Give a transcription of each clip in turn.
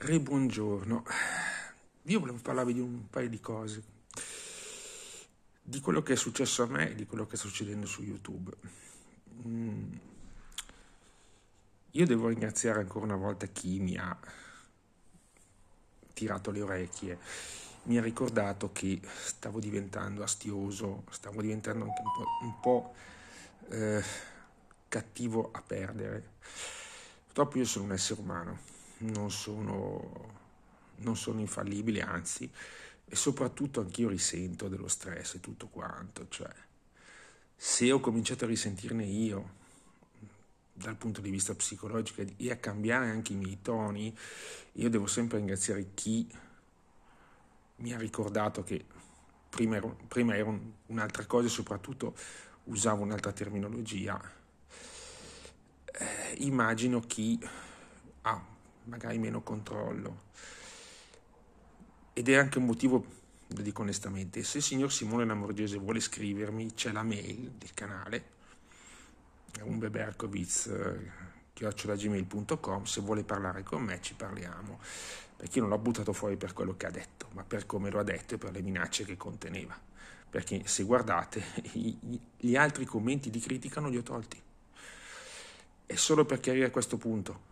Ribuongiorno. Io volevo parlarvi di un paio di cose, di quello che è successo a me e di quello che sta succedendo su YouTube. Mm. Io devo ringraziare ancora una volta chi mi ha tirato le orecchie, mi ha ricordato che stavo diventando astioso, stavo diventando anche un po', un po' eh, cattivo a perdere. Purtroppo io sono un essere umano non sono, non sono infallibili, anzi, e soprattutto anch'io risento dello stress e tutto quanto, cioè, se ho cominciato a risentirne io dal punto di vista psicologico e a cambiare anche i miei toni, io devo sempre ringraziare chi mi ha ricordato che prima ero, prima ero un'altra cosa e soprattutto usavo un'altra terminologia. Eh, immagino chi ha magari meno controllo. Ed è anche un motivo, lo dico onestamente, se il signor Simone Lamorgese vuole scrivermi, c'è la mail del canale, umbeberkovic.gmail.com, se vuole parlare con me ci parliamo, perché io non l'ho buttato fuori per quello che ha detto, ma per come lo ha detto e per le minacce che conteneva. Perché se guardate, gli altri commenti di critica non li ho tolti. È solo per chiarire questo punto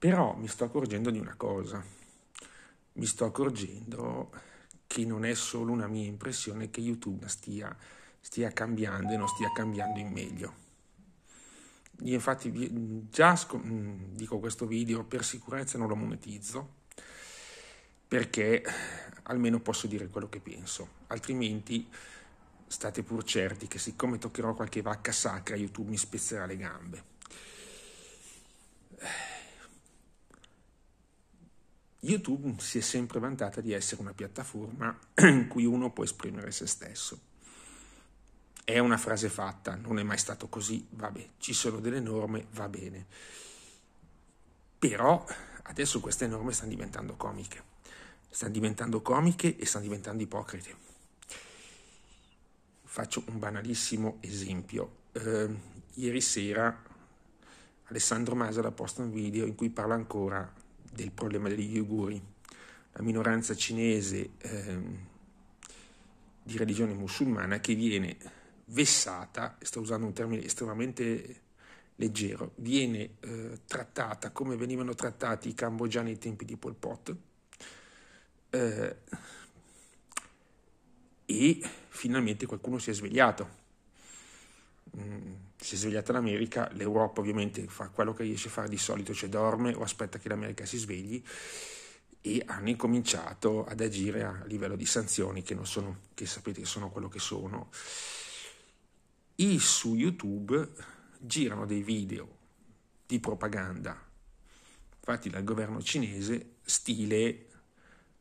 però mi sto accorgendo di una cosa, mi sto accorgendo che non è solo una mia impressione che YouTube stia, stia cambiando e non stia cambiando in meglio. Io infatti già sc- mm, dico questo video per sicurezza non lo monetizzo perché almeno posso dire quello che penso, altrimenti state pur certi che siccome toccherò qualche vacca sacra YouTube mi spezzerà le gambe. YouTube si è sempre vantata di essere una piattaforma in cui uno può esprimere se stesso. È una frase fatta, non è mai stato così, vabbè, ci sono delle norme, va bene. Però adesso queste norme stanno diventando comiche, stanno diventando comiche e stanno diventando ipocrite. Faccio un banalissimo esempio. Eh, ieri sera Alessandro Masala posta un video in cui parla ancora del problema degli uiguri. La minoranza cinese ehm, di religione musulmana che viene vessata, sto usando un termine estremamente leggero, viene eh, trattata come venivano trattati i cambogiani ai tempi di Pol Pot eh, e finalmente qualcuno si è svegliato mh, mm. si è svegliata l'America, l'Europa ovviamente fa quello che riesce a fare di solito, cioè dorme o aspetta che l'America si svegli e hanno incominciato ad agire a livello di sanzioni che, sono, che sapete che sono quello che sono. E su YouTube girano dei video di propaganda fatti dal governo cinese stile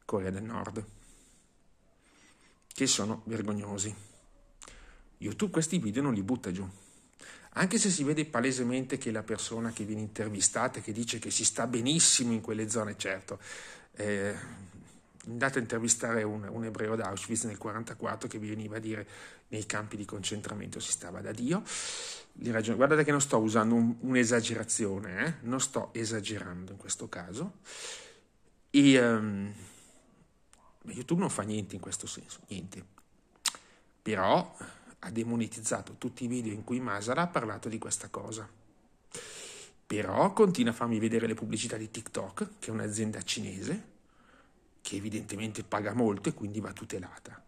Corea del Nord, che sono vergognosi. YouTube questi video non li butta giù. Anche se si vede palesemente che la persona che viene intervistata, che dice che si sta benissimo in quelle zone, certo, eh, andato a intervistare un, un ebreo da Auschwitz nel 1944 che veniva a dire nei campi di concentramento si stava da Dio. Ragion- guardate che non sto usando un, un'esagerazione, eh? non sto esagerando in questo caso. E, um, YouTube non fa niente in questo senso, niente. Però ha demonetizzato tutti i video in cui Masala ha parlato di questa cosa. Però continua a farmi vedere le pubblicità di TikTok, che è un'azienda cinese, che evidentemente paga molto e quindi va tutelata.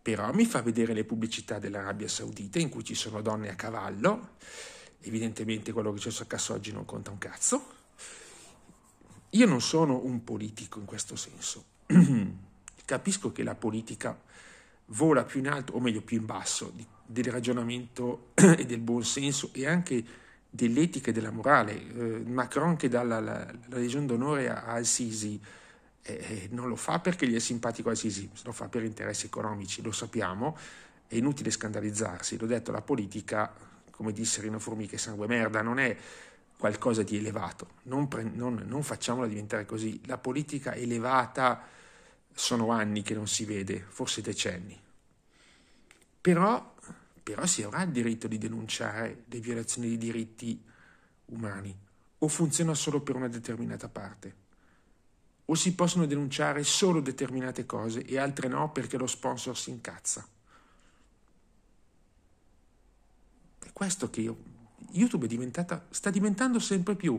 Però mi fa vedere le pubblicità dell'Arabia Saudita in cui ci sono donne a cavallo, evidentemente quello che c'è sul cazzo oggi non conta un cazzo. Io non sono un politico in questo senso. Capisco che la politica vola più in alto, o meglio più in basso, di, del ragionamento e del buonsenso e anche dell'etica e della morale. Eh, Macron che dà la, la, la legion d'onore a, a Al-Sisi eh, eh, non lo fa perché gli è simpatico Al-Sisi, lo fa per interessi economici, lo sappiamo, è inutile scandalizzarsi, l'ho detto, la politica, come disse Rino Formica, è sangue merda, non è qualcosa di elevato, non, pre- non, non facciamola diventare così, la politica elevata sono anni che non si vede, forse decenni. Però, però si avrà il diritto di denunciare le violazioni dei diritti umani o funziona solo per una determinata parte? O si possono denunciare solo determinate cose e altre no perché lo sponsor si incazza? È questo che io, YouTube diventata, sta diventando sempre più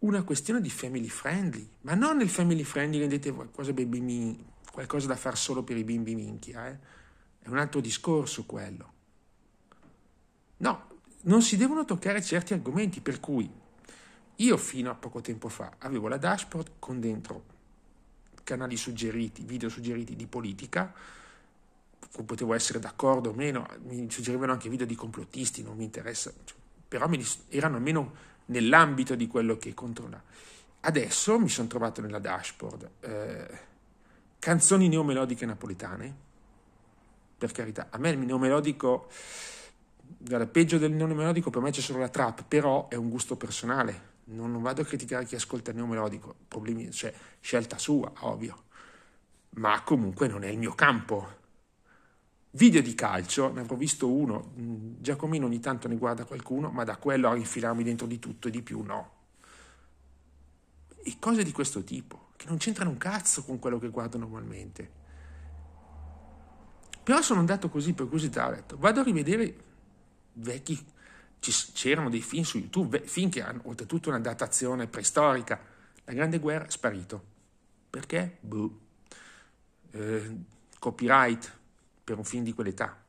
una questione di family friendly, ma non il family friendly che dite qualcosa, bimbi, qualcosa da fare solo per i bimbi minchia, eh? è un altro discorso quello. No, non si devono toccare certi argomenti, per cui io fino a poco tempo fa avevo la dashboard con dentro canali suggeriti, video suggeriti di politica, potevo essere d'accordo o meno, mi suggerivano anche video di complottisti, non mi interessa, cioè, però erano almeno nell'ambito di quello che controlla. Adesso mi sono trovato nella dashboard eh, canzoni neomelodiche napoletane, per carità, a me il neomelodico, dal peggio del neomelodico per me c'è solo la trap, però è un gusto personale, non, non vado a criticare chi ascolta il neomelodico, problemi, cioè scelta sua, ovvio, ma comunque non è il mio campo Video di calcio, ne avrò visto uno, mm, Giacomino ogni tanto ne guarda qualcuno, ma da quello a infilarmi dentro di tutto e di più no. E cose di questo tipo, che non c'entrano un cazzo con quello che guardo normalmente. Però sono andato così per curiosità, ho detto, vado a rivedere vecchi, c'erano dei film su YouTube, film che hanno oltretutto una datazione preistorica. La Grande Guerra è sparito. Perché? Boh. Eh, copyright, per un film di quell'età.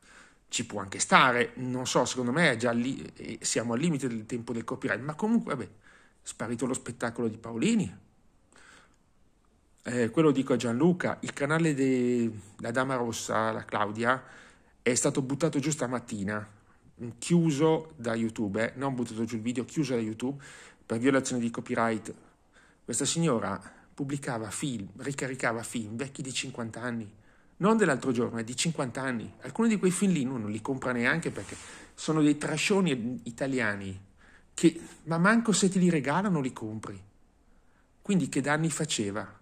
Ci può anche stare, non so, secondo me è già lì, eh, siamo al limite del tempo del copyright, ma comunque, vabbè, sparito lo spettacolo di Paolini. Eh, quello dico a Gianluca, il canale della Dama Rossa, la Claudia, è stato buttato giù stamattina, chiuso da YouTube, eh? non buttato giù il video, chiuso da YouTube per violazione di copyright. Questa signora pubblicava film, ricaricava film vecchi di 50 anni non dell'altro giorno, è di 50 anni. Alcuni di quei film lì uno non li compra neanche perché sono dei trascioni italiani che, ma manco se te li regalano li compri. Quindi che danni faceva?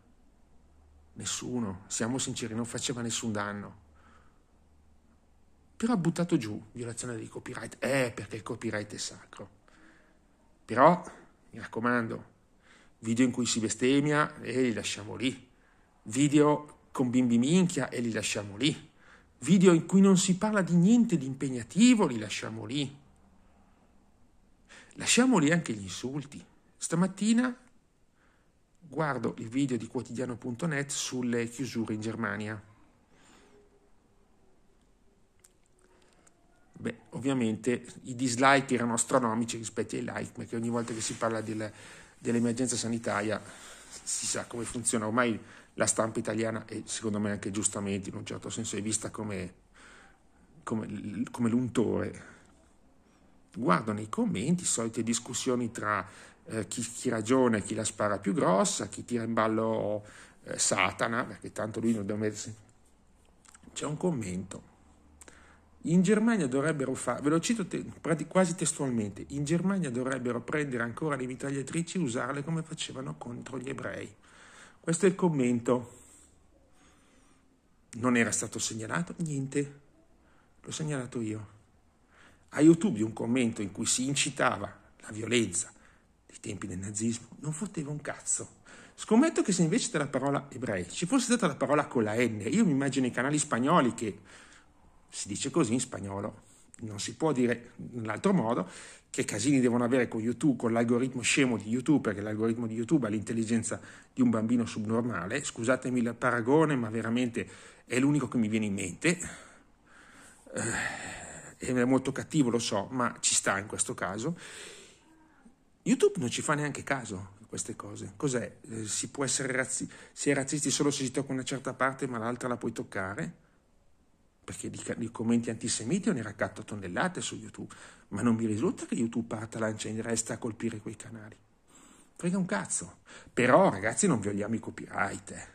Nessuno, siamo sinceri, non faceva nessun danno. Però ha buttato giù violazione dei copyright. Eh, perché il copyright è sacro. Però, mi raccomando, video in cui si bestemmia e eh, li lasciamo lì. Video con bimbi minchia e li lasciamo lì. Video in cui non si parla di niente di impegnativo, li lasciamo lì. Lasciamo lì anche gli insulti. Stamattina guardo il video di quotidiano.net sulle chiusure in Germania. Beh, ovviamente i dislike erano astronomici rispetto ai like, perché ogni volta che si parla del, dell'emergenza sanitaria si sa come funziona. Ormai la stampa italiana, e secondo me anche giustamente in un certo senso, è vista come, come, come l'untore. Guardo nei commenti solite discussioni tra eh, chi, chi, ragiona e chi la spara più grossa, chi tira in ballo eh, Satana, perché tanto lui non deve mettersi... C'è un commento. In Germania dovrebbero fare, ve lo cito te, quasi testualmente, in Germania dovrebbero prendere ancora le mitragliatrici e usarle come facevano contro gli ebrei. Questo è il commento. Non era stato segnalato niente, l'ho segnalato io. A YouTube un commento in cui si incitava la violenza dei tempi del nazismo non fotteva un cazzo. Scommetto che se invece della parola ebrei ci fosse stata la parola con la N, io mi immagino i canali spagnoli che si dice così in spagnolo, non si può dire in altro modo, che casini devono avere con YouTube, con l'algoritmo scemo di YouTube, perché l'algoritmo di YouTube ha l'intelligenza di un bambino subnormale, scusatemi il paragone, ma veramente è l'unico che mi viene in mente, eh, è molto cattivo, lo so, ma ci sta in questo caso. YouTube non ci fa neanche caso di queste cose. Cos'è? Eh, si può essere razzi- si razzisti solo se si tocca una certa parte, ma l'altra la puoi toccare? perché di, di commenti antisemiti ho ne raccatta tonnellate su YouTube, ma non mi risulta che YouTube parta lancia in resta a colpire quei canali. Frega un cazzo. Però, ragazzi, non violiamo i copyright. Eh.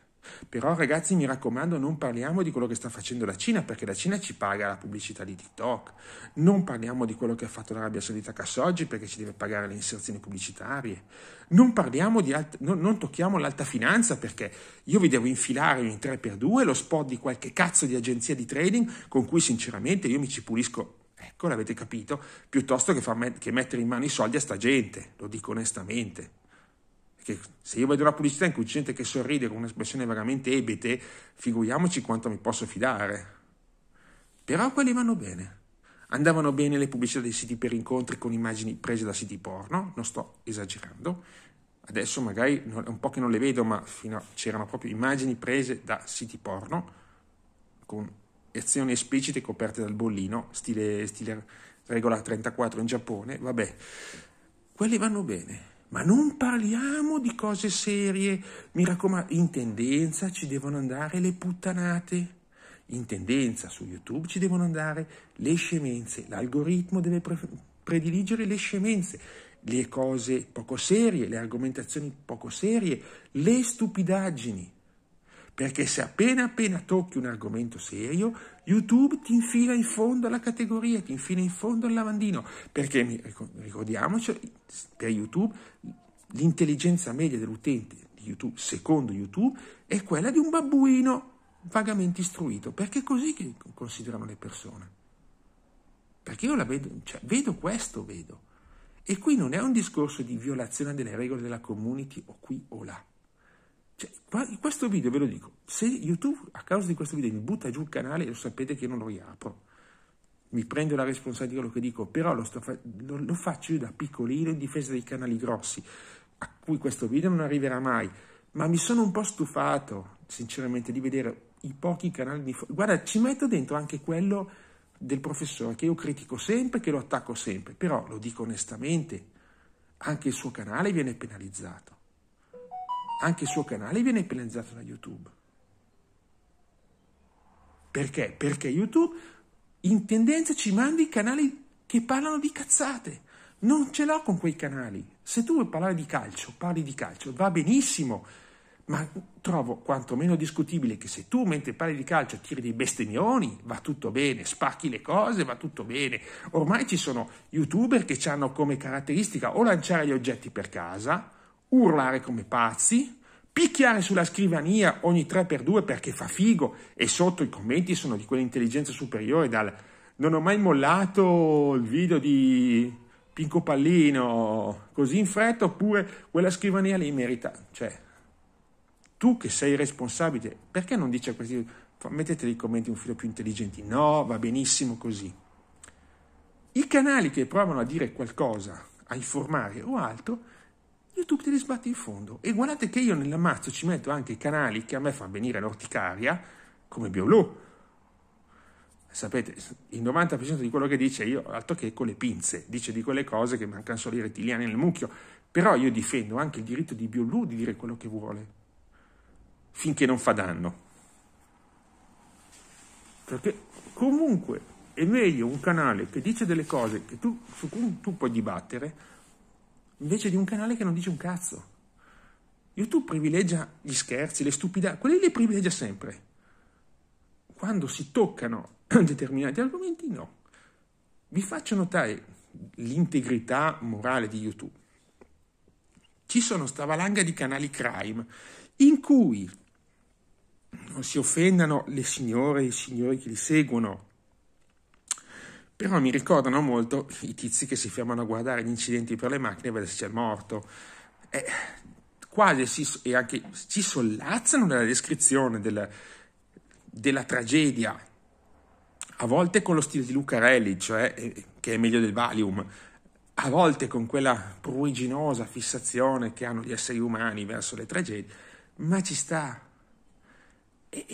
Però ragazzi mi raccomando non parliamo di quello che sta facendo la Cina perché la Cina ci paga la pubblicità di TikTok. Non parliamo di quello che ha fatto l'Arabia Saudita Cassoggi perché ci deve pagare le inserzioni pubblicitarie. Non parliamo di alt- non, non tocchiamo l'alta finanza perché io vi devo infilare in 3x2 lo spot di qualche cazzo di agenzia di trading con cui sinceramente io mi ci pulisco Ecco, l'avete capito, piuttosto che, met- che, mettere in mano i soldi a sta gente, lo dico onestamente. Che se io vedo una pubblicità in cui c'è gente che sorride con un'espressione veramente ebete, figuriamoci quanto mi posso fidare. Però quelli vanno bene. Andavano bene le pubblicità dei siti per incontri con immagini prese da siti porno, non sto esagerando. Adesso magari è un po' che non le vedo, ma a, c'erano proprio immagini prese da siti porno con azioni esplicite coperte dal bollino, stile, stile regola 34 in Giappone. Vabbè, quelli vanno bene. Ma non parliamo di cose serie. Mi raccomando, in tendenza ci devono andare le puttanate. In tendenza su YouTube ci devono andare le scemenze. L'algoritmo deve pre- prediligere le scemenze, le cose poco serie, le argomentazioni poco serie, le stupidaggini perché se appena appena tocchi un argomento serio, YouTube ti infila in fondo alla categoria, ti infila in fondo al lavandino, perché ricordiamoci, per YouTube l'intelligenza media dell'utente di YouTube, secondo YouTube, è quella di un babbuino vagamente istruito, perché è così che considerano le persone. Perché io la vedo, cioè, vedo questo, vedo. E qui non è un discorso di violazione delle regole della community o qui o là. Cioè, questo video ve lo dico, se YouTube a causa di questo video mi butta giù il canale, lo sapete che non lo riapro. Mi prendo la responsabilità di quello che dico, però lo, fa- lo faccio io da piccolino in difesa dei canali grossi, a cui questo video non arriverà mai. Ma mi sono un po' stufato, sinceramente, di vedere i pochi canali di... Guarda, ci metto dentro anche quello del professore che io critico sempre, che lo attacco sempre, però lo dico onestamente, anche il suo canale viene penalizzato anche il suo canale viene penalizzato da YouTube. Perché? Perché YouTube in tendenza ci manda i canali che parlano di cazzate. Non ce l'ho con quei canali. Se tu vuoi parlare di calcio, parli di calcio, va benissimo, ma trovo quantomeno discutibile che se tu mentre parli di calcio tiri dei bestemmioni, va tutto bene, spacchi le cose, va tutto bene. Ormai ci sono youtuber che hanno come caratteristica o lanciare gli oggetti per casa, urlare come pazzi, picchiare sulla scrivania ogni 3x2 perché fa figo e sotto i commenti sono di quell'intelligenza superiore dal non ho mai mollato il video di Pinco Pallino così in fretta oppure quella scrivania lì merita, cioè tu che sei responsabile, perché non dici a questi mettete dei commenti un filo più intelligenti? No, va benissimo così. I canali che provano a dire qualcosa, a informare o altro, YouTube te li sbatte in fondo. E guardate che io nell'ammazzo ci metto anche i canali che a me fanno venire l'orticaria, come BioBlu. Sapete, il 90% di quello che dice io, altro che con le pinze, dice di quelle cose che mancano solo i rettiliani nel mucchio. Però io difendo anche il diritto di BioBlu di dire quello che vuole, finché non fa danno. Perché comunque è meglio un canale che dice delle cose tu, su cui tu puoi dibattere invece di un canale che non dice un cazzo. YouTube privilegia gli scherzi, le stupidate, quelli li privilegia sempre. Quando si toccano determinati argomenti, no. Vi faccio notare l'integrità morale di YouTube. Ci sono sta valanga di canali crime in cui non si offendano le signore e i signori che li seguono, però mi ricordano molto i tizi che si fermano a guardare gli incidenti per le macchine e vedere se c'è il morto. Eh, quasi si, e anche ci sollazzano nella descrizione del, della tragedia, a volte con lo stile di Lucarelli, cioè, eh, che è meglio del Valium, a volte con quella pruriginosa fissazione che hanno gli esseri umani verso le tragedie, ma ci sta. e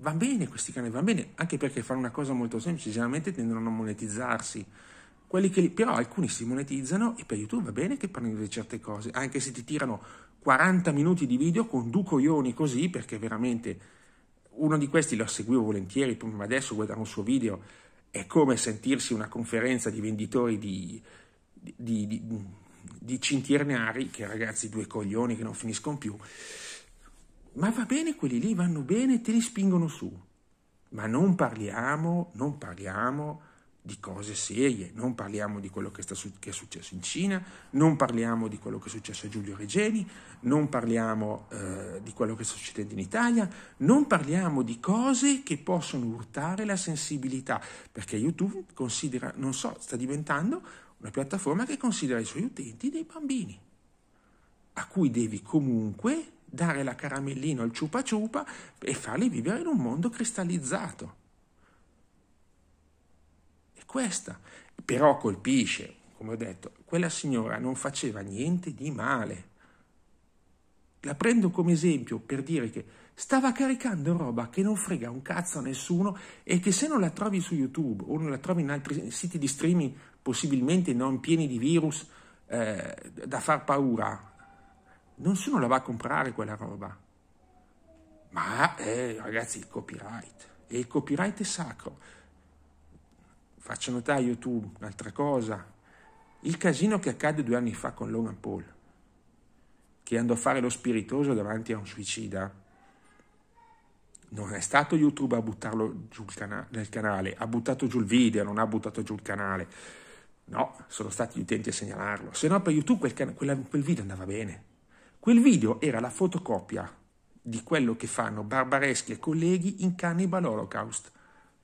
va bene questi canali, va bene, anche perché fanno una cosa molto semplice, generalmente tendono a non monetizzarsi. Li, però alcuni si monetizzano e per YouTube va bene che parlino di certe cose, anche se ti tirano 40 minuti di video con due coglioni così, perché veramente uno di questi lo seguivo volentieri, ma adesso guardare un suo video è come sentirsi una conferenza di venditori di, di, di, di, di cinternari, che ragazzi due coglioni che non finiscono più ma va bene, quelli lì vanno bene, te li spingono su. Ma non parliamo, non parliamo di cose serie, non parliamo di quello che, sta, che, è successo in Cina, non parliamo di quello che è successo a Giulio Regeni, non parliamo eh, di quello che sta succedendo in Italia, non parliamo di cose che possono urtare la sensibilità, perché YouTube considera, non so, sta diventando una piattaforma che considera i suoi utenti dei bambini, a cui devi comunque dare la caramellina al ciupa ciupa e farli vivere in un mondo cristallizzato. E questa, però colpisce, come ho detto, quella signora non faceva niente di male. La prendo come esempio per dire che stava caricando roba che non frega un cazzo a nessuno e che se non la trovi su YouTube o non la trovi in altri siti di streaming, possibilmente non pieni di virus eh, da far paura, nessuno la va a comprare quella roba. Ma eh, ragazzi, il copyright. E il copyright è sacro. Faccio notare a YouTube un'altra cosa. Il casino che accadde due anni fa con Logan Paul, che andò a fare lo spiritoso davanti a un suicida. Non è stato YouTube a buttarlo giù cana- nel canale, ha buttato giù il video, non ha buttato giù il canale. No, sono stati gli utenti a segnalarlo. Se no per YouTube quel, can- quella, quel video andava bene Quel video era la fotocopia di quello che fanno Barbareschi e colleghi in Cannibal Holocaust,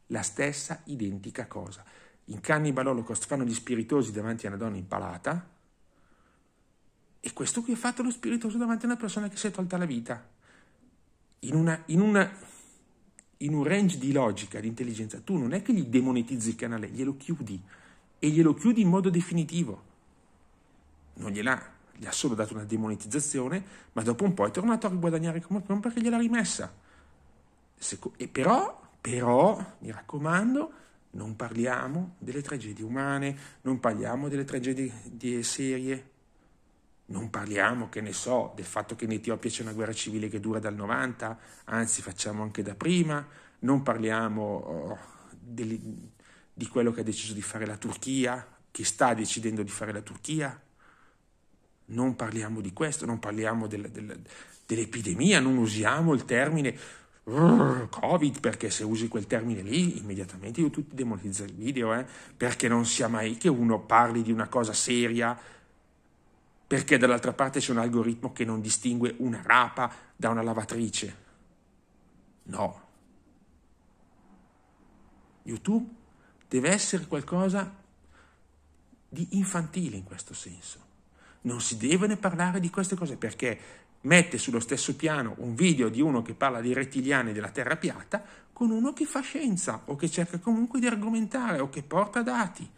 la stessa identica cosa. In Cannibal Holocaust fanno gli spiritosi davanti a una donna impalata e questo qui ha fatto lo spiritoso davanti a una persona che si è tolta la vita. In, una, in, una, in un range di logica, di intelligenza, tu non è che gli demonetizzi il canale, glielo chiudi e glielo chiudi in modo definitivo. Non gliela gli ha solo dato una demonetizzazione, ma dopo un po' è tornato a riguadagnare come prima perché gliel'ha rimessa. E però, però, mi raccomando, non parliamo delle tragedie umane, non parliamo delle tragedie serie, non parliamo, che ne so, del fatto che in Etiopia c'è una guerra civile che dura dal 90, anzi facciamo anche da prima, non parliamo oh, degli, di quello che ha deciso di fare la Turchia, che sta decidendo di fare la Turchia, non parliamo di questo, non parliamo del, del, dell'epidemia, non usiamo il termine Covid, perché se usi quel termine lì, immediatamente io ti demonizzo il video, eh? perché non sia mai che uno parli di una cosa seria, perché dall'altra parte c'è un algoritmo che non distingue una rapa da una lavatrice. No. YouTube deve essere qualcosa di infantile in questo senso non si devono parlare di queste cose perché mette sullo stesso piano un video di uno che parla di rettiliani della terra piatta con uno che fa scienza o che cerca comunque di argomentare o che porta dati.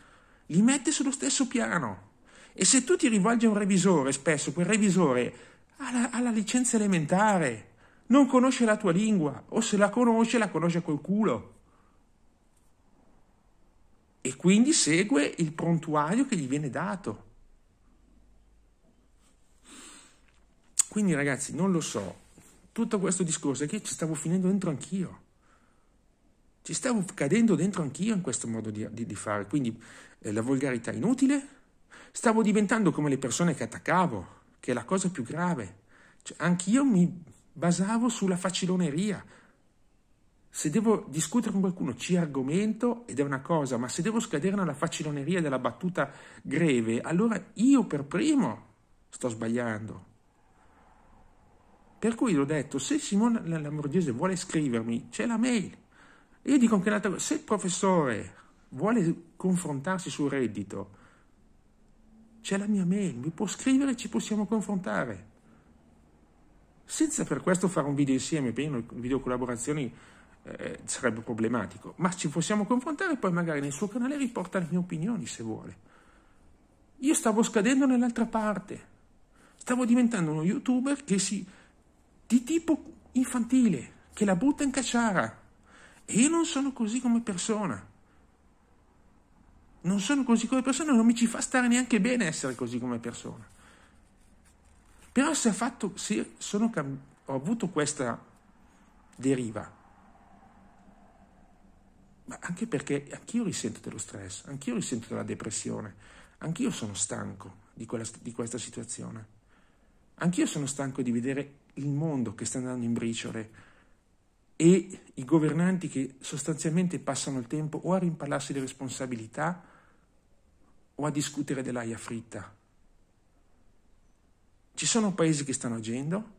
Li mette sullo stesso piano. E se tu ti rivolgi a un revisore, spesso quel revisore ha la, ha la licenza elementare, non conosce la tua lingua o se la conosce la conosce col culo. E quindi segue il prontuario che gli viene dato. Quindi ragazzi, non lo so, tutto questo discorso è che ci stavo finendo dentro anch'io. Ci stavo cadendo dentro anch'io in questo modo di, di, di fare. Quindi eh, la volgarità inutile, stavo diventando come le persone che attaccavo, che è la cosa più grave. Cioè, anch'io mi basavo sulla faciloneria. Se devo discutere con qualcuno ci argomento ed è una cosa, ma se devo scadere nella faciloneria della battuta greve, allora io per primo sto sbagliando. Per cui l'ho detto, se Simone Lamorgese vuole scrivermi, c'è la mail. Io dico anche un'altra cosa, se il professore vuole confrontarsi sul reddito, c'è la mia mail, mi può scrivere, e ci possiamo confrontare. Senza per questo fare un video insieme, perché in video collaborazioni eh, sarebbe problematico, ma ci possiamo confrontare e poi magari nel suo canale riporta le mie opinioni se vuole. Io stavo scadendo nell'altra parte, stavo diventando uno youtuber che si di tipo infantile, che la butta in cacciara. E io non sono così come persona. Non sono così come persona, non mi ci fa stare neanche bene essere così come persona. Però se, fatto, se sono, ho avuto questa deriva, ma anche perché anch'io risento dello stress, anch'io risento della depressione, anch'io sono stanco di, quella, di questa situazione, anch'io sono stanco di vedere il mondo che sta andando in briciole e i governanti che sostanzialmente passano il tempo o a rimpallarsi le responsabilità o a discutere dell'aia fritta. Ci sono paesi che stanno agendo,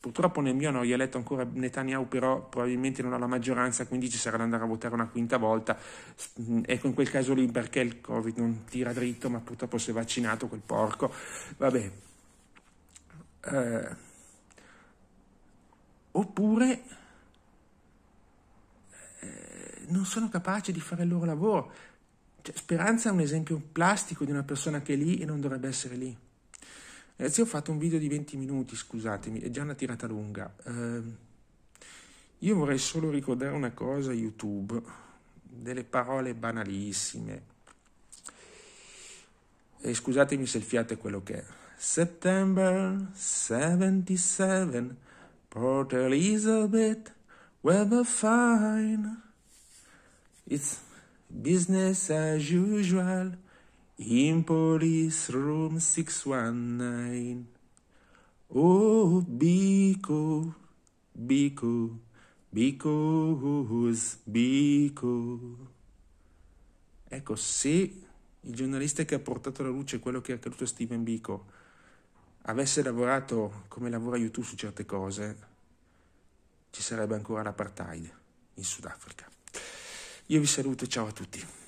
purtroppo nel mio non ho eletto ancora Netanyahu, però probabilmente non ha la maggioranza, quindi ci sarà da andare a votare una quinta volta. Mm, ecco, in quel caso lì perché il Covid non tira dritto, ma purtroppo si è vaccinato quel porco. Vabbè. Eh oppure eh, non sono capaci di fare il loro lavoro. Cioè, Speranza è un esempio plastico di una persona che è lì e non dovrebbe essere lì. Ragazzi, eh, ho fatto un video di 20 minuti, scusatemi, è già una tirata lunga. Eh, io vorrei solo ricordare una cosa a YouTube, delle parole banalissime. E scusatemi se il fiato è quello che è. September 77 Port Elizabeth, weather fine. It's business as usual in police room 619. Oh, Biko, Biko, who's Biko. Ecco, se il giornalista che ha portato alla luce quello che è accaduto a Steven Biko avesse lavorato come lavora YouTube su certe cose, ci sarebbe ancora l'apartheid in Sudafrica. Io vi saluto e ciao a tutti.